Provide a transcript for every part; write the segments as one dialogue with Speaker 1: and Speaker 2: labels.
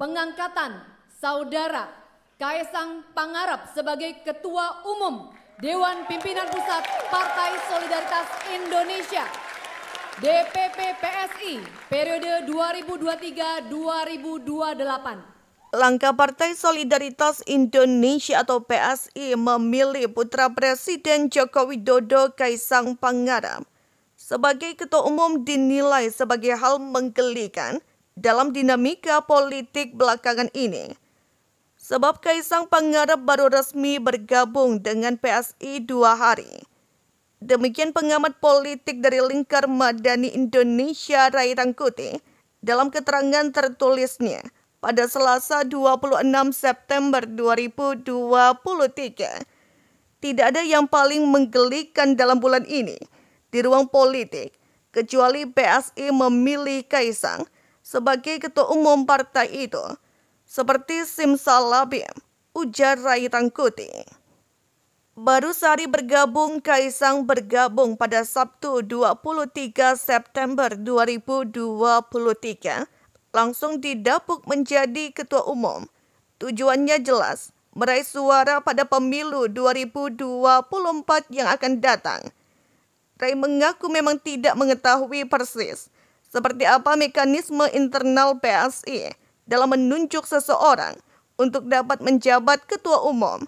Speaker 1: pengangkatan saudara Kaisang Pangarap sebagai Ketua Umum Dewan Pimpinan Pusat Partai Solidaritas Indonesia DPP PSI periode 2023-2028. Langkah Partai Solidaritas Indonesia atau PSI memilih putra Presiden Joko Widodo Kaisang Pangarap sebagai ketua umum dinilai sebagai hal menggelikan dalam dinamika politik belakangan ini. Sebab Kaisang Pangarep baru resmi bergabung dengan PSI dua hari. Demikian pengamat politik dari Lingkar Madani Indonesia Rai Rangkuti dalam keterangan tertulisnya pada Selasa 26 September 2023. Tidak ada yang paling menggelikan dalam bulan ini di ruang politik kecuali PSI memilih Kaisang – sebagai ketua umum partai itu, seperti Simsalabim, ujar Rai Tangkuti. Baru sehari bergabung, Kaisang bergabung pada Sabtu 23 September 2023, langsung didapuk menjadi ketua umum. Tujuannya jelas, meraih suara pada pemilu 2024 yang akan datang. Rai mengaku memang tidak mengetahui persis seperti apa mekanisme internal PSI dalam menunjuk seseorang untuk dapat menjabat ketua umum?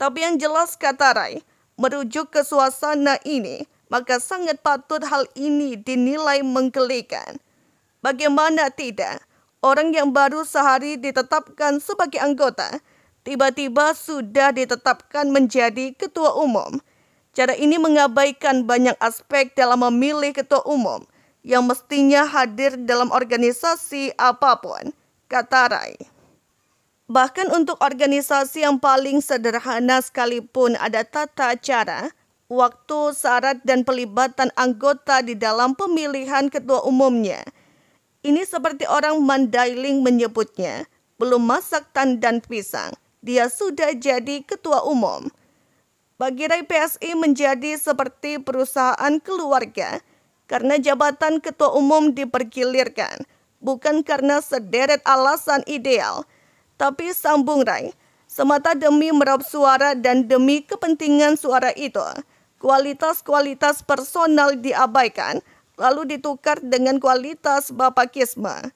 Speaker 1: Tapi yang jelas kata Rai, merujuk ke suasana ini, maka sangat patut hal ini dinilai menggelikan. Bagaimana tidak, orang yang baru sehari ditetapkan sebagai anggota, tiba-tiba sudah ditetapkan menjadi ketua umum. Cara ini mengabaikan banyak aspek dalam memilih ketua umum, yang mestinya hadir dalam organisasi apapun, kata Rai. Bahkan untuk organisasi yang paling sederhana sekalipun ada tata cara, waktu, syarat, dan pelibatan anggota di dalam pemilihan ketua umumnya. Ini seperti orang mandailing menyebutnya, belum masak dan pisang, dia sudah jadi ketua umum. Bagi Rai PSI menjadi seperti perusahaan keluarga, karena jabatan ketua umum dipergilirkan, bukan karena sederet alasan ideal, tapi sambung Rai, semata demi merap suara dan demi kepentingan suara itu. Kualitas-kualitas personal diabaikan, lalu ditukar dengan kualitas bapak kisma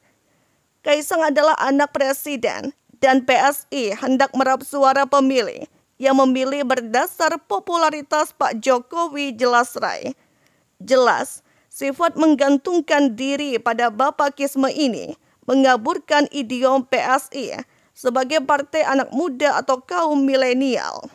Speaker 1: Kaisang adalah anak presiden, dan PSI hendak merap suara pemilih yang memilih berdasar popularitas Pak Jokowi jelas Rai. Jelas, Sifat menggantungkan diri pada bapakisme ini mengaburkan idiom PSI sebagai partai anak muda atau kaum milenial.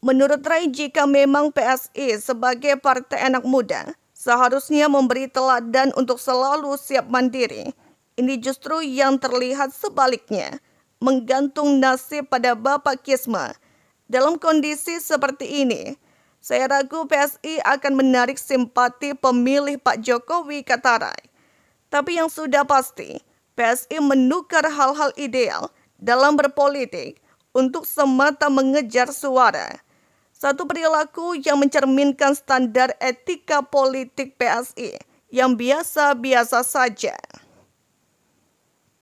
Speaker 1: Menurut Ray, jika memang PSI sebagai partai anak muda seharusnya memberi teladan untuk selalu siap mandiri, ini justru yang terlihat sebaliknya, menggantung nasib pada Bapak Kisma. Dalam kondisi seperti ini, saya ragu PSI akan menarik simpati pemilih Pak Jokowi, kata Rai. Tapi yang sudah pasti, PSI menukar hal-hal ideal dalam berpolitik untuk semata mengejar suara. Satu perilaku yang mencerminkan standar etika politik PSI yang biasa-biasa saja.